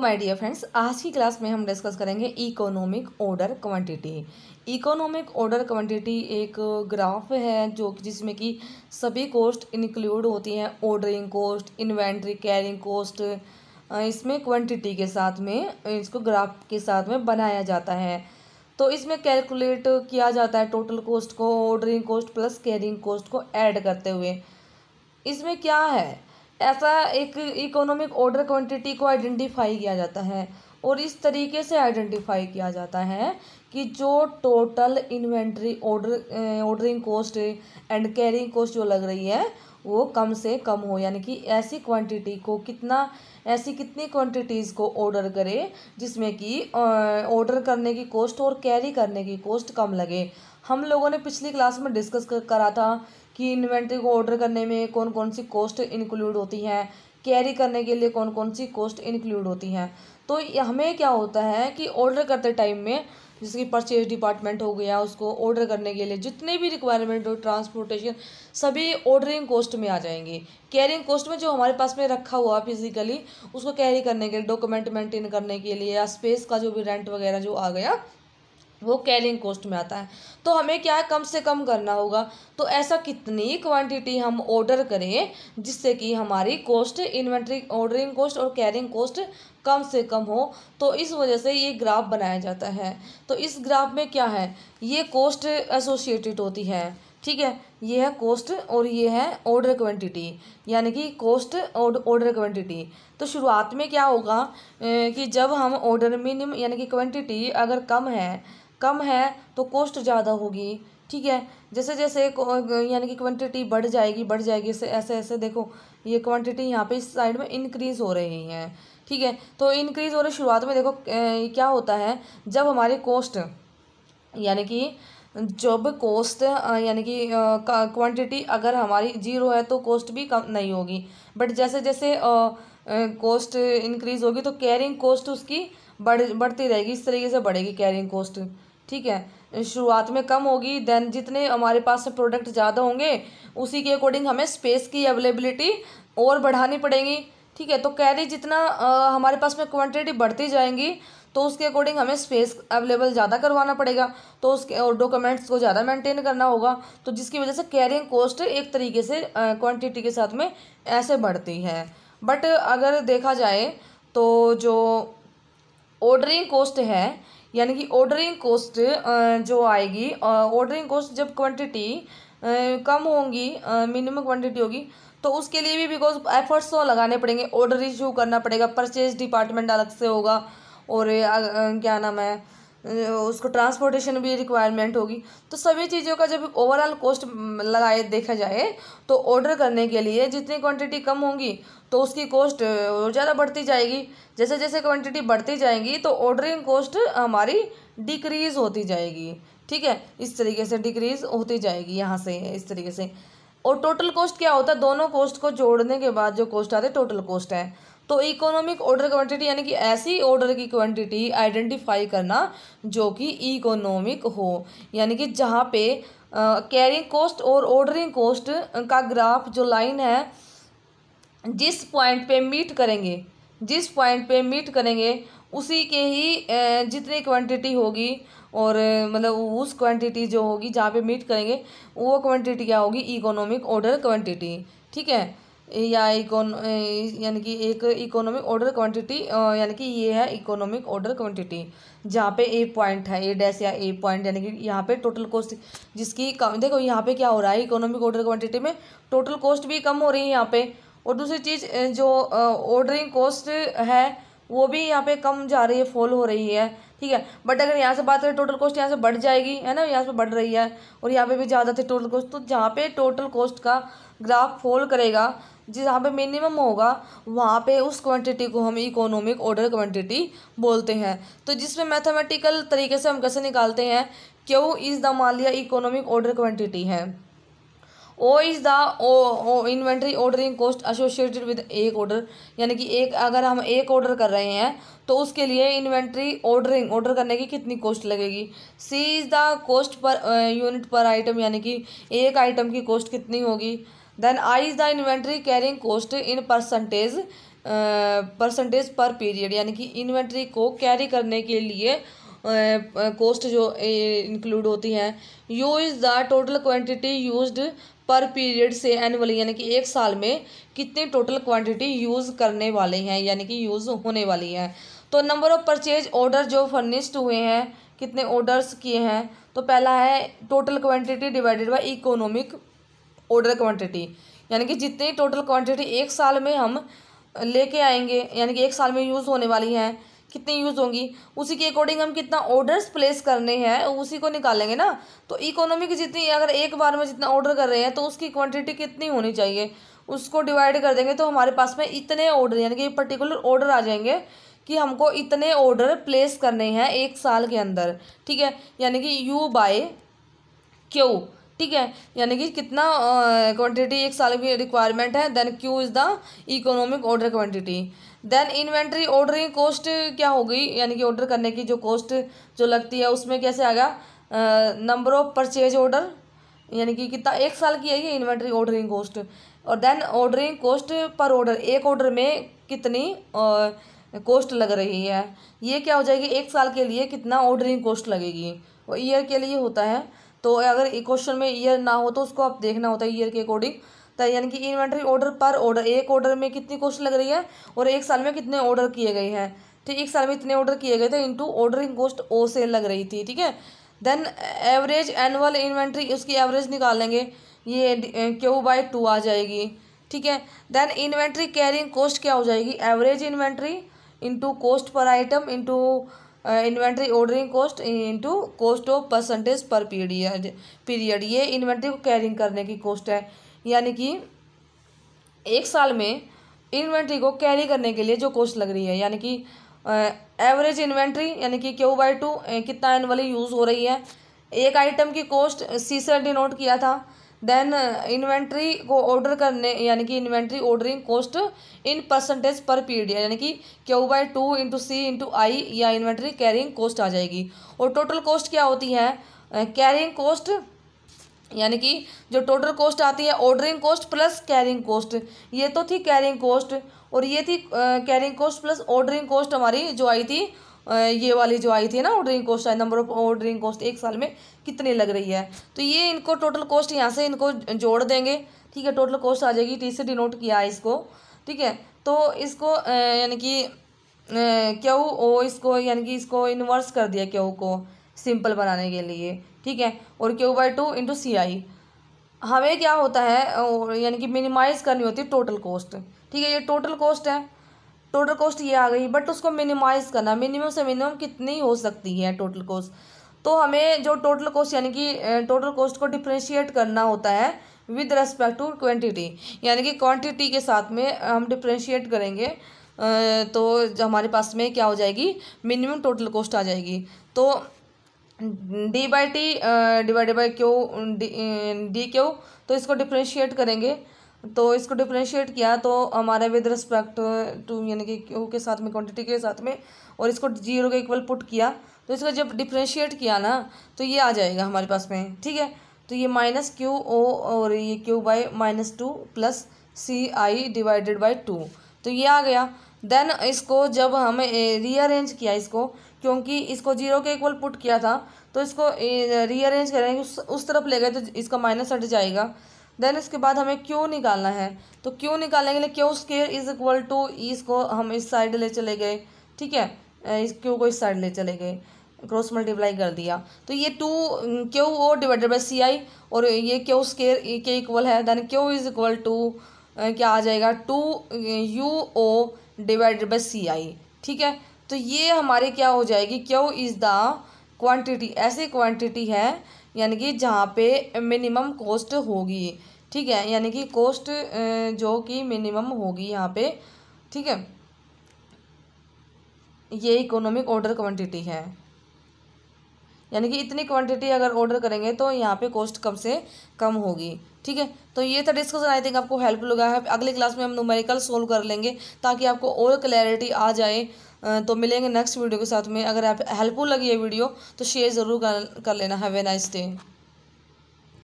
my dear friends आज की class में हम डिस्कस करेंगे economic order quantity economic order quantity एक ग्राफ है जो जिसमें कि सभी कॉस्ट इंक्लूड होती हैं ordering cost inventory carrying cost इसमें क्वांटिटी के साथ में इसको ग्राफ के साथ में बनाया जाता है तो इसमें कैलकुलेट किया जाता है टोटल कॉस्ट को ordering cost plus carrying cost को ऐड करते हुए इसमें क्या है ऐसा एक इकोनॉमिक ऑर्डर क्वांटिटी को आइडेंटिफाई किया जाता है और इस तरीके से आइडेंटिफाई किया जाता है कि जो total inventory order ordering cost and carrying cost जो लग रही है वो कम से कम हो यानी कि ऐसी क्वांटिटी को कितना ऐसी कितनी क्वांटिटीज़ को ऑर्डर करें जिसमें कि ऑर्डर करने की कॉस्ट और कैरी करने की कॉस्ट कम लगे हम लोगों ने पिछली क्लास में डिस्कस करा था कि इन्वेंट्री को ऑर्डर करने में कौन कौन सी कॉस्ट इंक्लूड होती हैं कैरी करने के लिए कौन कौन सी कॉस्ट इंक्लूड होती हैं तो हमें क्या होता है कि ऑर्डर करते टाइम में जैसे कि परचेज डिपार्टमेंट हो गया उसको ऑर्डर करने के लिए जितने भी रिक्वायरमेंट हो ट्रांसपोर्टेशन सभी ऑर्डरिंग कॉस्ट में आ जाएंगे कैरिंग कॉस्ट में जो हमारे पास में रखा हुआ फिजिकली उसको कैरी करने के लिए डॉक्यूमेंट मेंटेन करने के लिए या स्पेस का जो भी रेंट वगैरह जो आ गया वो कैरिंग कॉस्ट में आता है तो हमें क्या है कम से कम करना होगा तो ऐसा कितनी क्वांटिटी हम ऑर्डर करें जिससे कि हमारी कॉस्ट इन्वेंट्री ऑर्डरिंग कॉस्ट और कैरिंग कॉस्ट कम से कम हो तो इस वजह से ये ग्राफ बनाया जाता है तो इस ग्राफ में क्या है ये कॉस्ट एसोसिएटेड होती है ठीक है ये है कॉस्ट और ये है ऑर्डर क्वांटिटी यानी कि कॉस्ट और ऑर्डर क्वांटिटी तो शुरुआत में क्या होगा कि जब हम ऑर्डर मिनिमम यानी कि क्वांटिटी अगर कम है कम है तो कॉस्ट ज़्यादा होगी ठीक है जैसे जैसे यानी कि क्वांटिटी बढ़ जाएगी बढ़ जाएगी ऐसे ऐसे ऐसे देखो ये क्वांटिटी यहाँ पे इस साइड में इंक्रीज़ हो रही है ठीक है तो इंक्रीज़ हो रही शुरुआत में देखो क्या होता है जब हमारे कॉस्ट यानी कि जब कॉस्ट यानी कि क्वांटिटी अगर हमारी जीरो है तो कॉस्ट भी कम नहीं होगी बट जैसे जैसे कॉस्ट इंक्रीज़ होगी तो कैरिंग कॉस्ट उसकी बढ़ बढ़ती रहेगी इस तरीके से बढ़ेगी कैरिंग कॉस्ट ठीक है शुरुआत में कम होगी देन जितने हमारे पास प्रोडक्ट ज़्यादा होंगे उसी के अकॉर्डिंग हमें स्पेस की अवेलेबिलिटी और बढ़ानी पड़ेगी ठीक है तो कैरी जितना आ, हमारे पास में क्वांटिटी बढ़ती जाएंगी तो उसके अकॉर्डिंग हमें स्पेस अवेलेबल ज़्यादा करवाना पड़ेगा तो उसके और डॉक्यूमेंट्स को ज़्यादा मेंटेन करना होगा तो जिसकी वजह से कैरिंग कॉस्ट एक तरीके से क्वांटिटी के साथ में ऐसे बढ़ती है बट अगर देखा जाए तो जो ऑर्डरिंग कॉस्ट है यानी कि ऑर्डरिंग कॉस्ट जो आएगी ऑर्डरिंग कॉस्ट जब क्वांटिटी कम होंगी मिनिमम क्वांटिटी होगी तो उसके लिए भी बिकॉज एफर्ट्स तो लगाने पड़ेंगे ऑर्डर इशू करना पड़ेगा परचेज डिपार्टमेंट अलग से होगा और क्या नाम है उसको ट्रांसपोर्टेशन भी रिक्वायरमेंट होगी तो सभी चीज़ों का जब ओवरऑल कॉस्ट लगाए देखा जाए तो ऑर्डर करने के लिए जितनी क्वांटिटी कम होगी तो उसकी कॉस्ट ज़्यादा बढ़ती जाएगी जैसे जैसे क्वांटिटी बढ़ती जाएगी तो ऑर्डरिंग कॉस्ट हमारी डिक्रीज़ होती जाएगी ठीक है इस तरीके से डिक्रीज़ होती जाएगी यहाँ से इस तरीके से और टोटल कॉस्ट क्या होता है दोनों कॉस्ट को जोड़ने के बाद जो कॉस्ट आते टोटल कॉस्ट है तो इकोनॉमिक ऑर्डर क्वांटिटी यानी कि ऐसी ऑर्डर की क्वांटिटी आइडेंटिफाई करना जो कि इकोनॉमिक हो यानी कि जहाँ पे कैरिंग uh, कॉस्ट और ऑर्डरिंग कॉस्ट का ग्राफ जो लाइन है जिस पॉइंट पे मीट करेंगे जिस पॉइंट पे मीट करेंगे उसी के ही जितनी क्वांटिटी होगी और मतलब उस क्वांटिटी जो होगी जहाँ पे मीट करेंगे वो क्वांटिटी क्या होगी इकोनॉमिक ऑर्डर क्वांटिटी ठीक है या इकोन यानी कि एक इकोनॉमिक ऑर्डर क्वांटिटी यानी कि ये है इकोनॉमिक ऑर्डर क्वांटिटी जहाँ पे ए पॉइंट है ए डैस या ए पॉइंट यानी कि यहाँ पे टोटल कॉस्ट जिसकी कम देखो यहाँ पे क्या हो रहा है इकोनॉमिक ऑर्डर क्वांटिटी में टोटल कॉस्ट भी कम हो रही है यहाँ पे और दूसरी चीज़ जो ऑर्डरिंग कॉस्ट है वो भी यहाँ पे कम जा रही है फॉल हो रही है ठीक है बट अगर यहाँ से बात करें टोटल कॉस्ट यहाँ से बढ़ जाएगी है ना यहाँ से बढ़ रही है और यहाँ पे भी ज़्यादा थे टोटल कॉस्ट तो जहाँ पे टोटल कॉस्ट का ग्राफ फॉल करेगा जहाँ पे मिनिमम होगा वहाँ पे उस क्वांटिटी को हम इकोनॉमिक ऑर्डर क्वांटिटी बोलते हैं तो जिसमें मैथमेटिकल तरीके से हम कैसे निकालते हैं क्यों इज़ द मालिया इकोनॉमिक ऑर्डर क्वांटिटी है O is the inventory ordering cost associated with एक ऑर्डर यानी कि एक अगर हम एक ऑर्डर कर रहे हैं तो उसके लिए इन्वेंट्री ऑर्डरिंग ऑर्डर करने की कितनी कॉस्ट लगेगी C is the cost per unit per item यानी कि एक आइटम की कॉस्ट कितनी होगी then I is the inventory carrying cost in percentage percentage per period यानी कि इन्वेंट्री को कैरी करने के लिए कॉस्ट uh, uh जो इंक्लूड uh, होती हैं U is the total quantity used per period से एनुअली यानी कि एक साल में कितनी टोटल क्वांटिटी यूज़ करने वाले हैं यानी कि यूज़ होने वाली है तो नंबर ऑफ परचेज ऑर्डर जो फर्निश्ड हुए हैं कितने ऑर्डर्स किए हैं तो पहला है total quantity divided by economic order quantity यानी कि जितनी टोटल क्वांटिटी एक साल में हम लेके आएंगे यानी कि एक साल में यूज़ होने वाली हैं कितनी यूज़ होंगी उसी के अकॉर्डिंग हम कितना ऑर्डर्स प्लेस करने हैं उसी को निकालेंगे ना तो इकोनॉमी जितनी अगर एक बार में जितना ऑर्डर कर रहे हैं तो उसकी क्वान्टिटी कितनी होनी चाहिए उसको डिवाइड कर देंगे तो हमारे पास में इतने ऑर्डर यानी कि पर्टिकुलर ऑर्डर आ जाएंगे कि हमको इतने ऑर्डर प्लेस करने हैं एक साल के अंदर ठीक है यानी कि यू बाय क्यू ठीक है यानी कि कितना क्वांटिटी एक साल की रिक्वायरमेंट है then Q is the economic order quantity then inventory ordering cost क्या होगी यानी कि ऑर्डर करने की जो कॉस्ट जो लगती है उसमें कैसे आ गया नंबर ऑफ परचेज ऑर्डर यानी कि कितना एक साल की है ये इन्वेंट्री ऑर्डरिंग कॉस्ट और then ordering cost per order एक ऑर्डर में कितनी कॉस्ट लग रही है ये क्या हो जाएगी एक साल के लिए कितना ऑर्डरिंग कॉस्ट लगेगी और ईयर के लिए होता है तो अगर एक क्वेश्चन में ईयर ना हो तो उसको आप देखना होता है ईयर के अकॉर्डिंग तो यानी कि इन्वेंट्री ऑर्डर पर ऑर्डर एक ऑर्डर में कितनी कॉस्ट लग रही है और एक साल में कितने ऑर्डर किए गए हैं ठीक एक साल में इतने ऑर्डर किए गए थे इंटू ऑर्डरिंग कॉस्ट ओ से लग रही थी ठीक है देन एवरेज एनुअल इन्वेंट्री उसकी एवरेज निकालेंगे ये क्यू बाई टू आ जाएगी ठीक है देन इन्वेंट्री कैरिंग कॉस्ट क्या हो जाएगी average inventory into cost per item into inventory ordering cost into cost of percentage per period period ये इन्वेंट्री को कैरिंग करने की कॉस्ट है यानी कि एक साल में इन्वेंट्री को कैरी करने के लिए जो कॉस्ट लग रही है यानी कि एवरेज uh, इन्वेंट्री यानी कि क्यू बाई टू कितना एनअली यूज़ हो रही है एक आइटम की कॉस्ट सी से डिनोट किया था देन इन्वेंट्री uh, को ऑर्डर करने यानी कि inventory ordering cost in percentage per period यानी कि Q by two into C into I या इन्वेंट्री कैरिंग कॉस्ट आ जाएगी और टोटल कॉस्ट क्या होती है कैरिंग uh, कॉस्ट यानी कि जो टोटल कॉस्ट आती है ordering cost plus carrying cost ये तो थी कैरिंग कॉस्ट और ये थी carrying cost plus ordering cost हमारी जो आई थी ये वाली जो आई थी ना ordering cost I number of ordering cost एक साल में कितनी लग रही है तो ये इनको टोटल कॉस्ट यहाँ से इनको जोड़ देंगे ठीक है टोटल कॉस्ट आ जाएगी टी से डिनोट किया है इसको ठीक है तो इसको यानी कि क्यू ओ इसको यानी कि इसको इन्वर्स कर दिया क्यू को सिंपल बनाने के लिए ठीक है और Q by two into C I हमें क्या होता है यानी कि मिनिमाइज़ करनी होती है टोटल कॉस्ट ठीक है ये टोटल कॉस्ट है टोटल कॉस्ट ये आ गई बट उसको मिनिमाइज़ करना मिनिमम से मिनिमम कितनी हो सकती है टोटल कॉस्ट तो हमें जो टोटल कॉस्ट यानी कि टोटल कॉस्ट को डिफ्रेंशिएट करना होता है विद रेस्पेक्ट टू क्वान्टिटी यानी कि क्वान्टिटी के साथ में हम डिफ्रेंशिएट करेंगे तो हमारे पास में क्या हो जाएगी मिनिमम टोटल कॉस्ट आ जाएगी तो D by T divided by Q D Q तो इसको डिफ्रेंशिएट करेंगे तो इसको डिफ्रेंशिएट किया तो हमारा विद रिस्पेक्ट टू यानी कि क्यू के साथ में क्वांटिटी के साथ में और इसको जीरो के इक्वल पुट किया तो इसको जब डिफ्रेंशिएट किया ना तो ये आ जाएगा हमारे पास में ठीक है तो ये माइनस क्यू ओ और ये Q by minus two plus C I divided by two तो ये आ गया देन इसको जब हम रीअरेंज किया इसको क्योंकि इसको जीरो के इक्वल पुट किया था तो इसको रीअरेंज करेंगे उस, उस तरफ ले गए तो इसका माइनस हट जाएगा देन इसके बाद हमें क्यू निकालना है तो क्यू निकालने के लिए Q square is equal to इसको हम इस साइड ले चले गए ठीक है इस क्यू को इस साइड ले चले गए क्रॉस मल्टीप्लाई कर दिया तो ये two Q O divided by C I और ये क्यू स्केयर के इक्वल है then Q is equal to क्या आ जाएगा two U O divided by C I ठीक है तो ये हमारे क्या हो जाएगी क्यू इज़ द क्वांटिटी ऐसी क्वांटिटी है यानी कि जहाँ पे मिनिमम कॉस्ट होगी ठीक है यानी कि कॉस्ट जो कि मिनिमम होगी यहाँ पे ठीक है ये इकोनॉमिक ऑर्डर क्वांटिटी है यानी कि इतनी क्वांटिटी अगर ऑर्डर करेंगे तो यहाँ पे कॉस्ट कम से कम होगी ठीक है तो ये था डिस्कशन आई थिंक आपको हेल्प लगा है अगले क्लास में हम न्यूमेरिकल सोल्व कर लेंगे ताकि आपको और क्लैरिटी आ जाए तो मिलेंगे नेक्स्ट वीडियो के साथ में अगर आप हेल्पफुल लगी है वीडियो तो शेयर ज़रूर कर, कर लेना हैवे नाइस डे